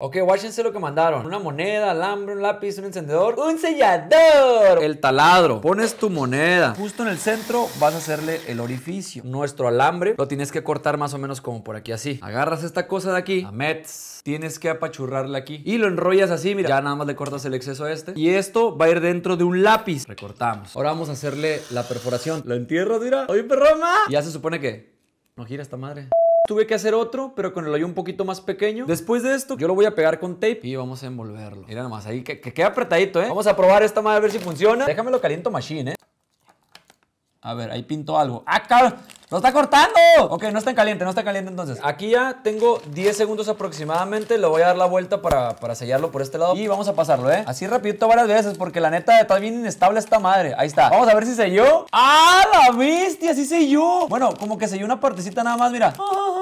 Ok, guáchense lo que mandaron. Una moneda, alambre, un lápiz, un encendedor, un sellador. El taladro. Pones tu moneda. Justo en el centro vas a hacerle el orificio. Nuestro alambre lo tienes que cortar más o menos como por aquí así. Agarras esta cosa de aquí. mets Tienes que apachurrarla aquí. Y lo enrollas así, mira. Ya nada más le cortas el exceso a este. Y esto va a ir dentro de un lápiz. Recortamos. Ahora vamos a hacerle la perforación. Lo entierro, mira. Oye, perroma. Ya se supone que no gira esta madre. Tuve que hacer otro, pero con el hoyo un poquito más pequeño. Después de esto, yo lo voy a pegar con tape y vamos a envolverlo. Mira nomás, ahí que, queda apretadito, ¿eh? Vamos a probar esta madre a ver si funciona. Déjamelo caliento machine, ¿eh? A ver, ahí pinto algo. ¡Ah, cabrón! está cortando! Ok, no está en caliente, no está caliente entonces. Aquí ya tengo 10 segundos aproximadamente. Le voy a dar la vuelta para, sellarlo por este lado. Y vamos a pasarlo, ¿eh? Así rapidito varias veces porque la neta está bien inestable esta madre. Ahí está. Vamos a ver si selló. ¡Ah, la bestia! Así selló! Bueno, como que selló una partecita nada más, mira. ¡Ah!